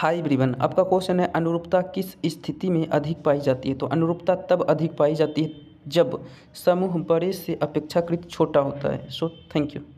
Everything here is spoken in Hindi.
हाई ब्रिवन आपका क्वेश्चन है अनुरूपता किस स्थिति में अधिक पाई जाती है तो अनुरूपता तब अधिक पाई जाती है जब समूह बड़े से अपेक्षाकृत छोटा होता है सो थैंक यू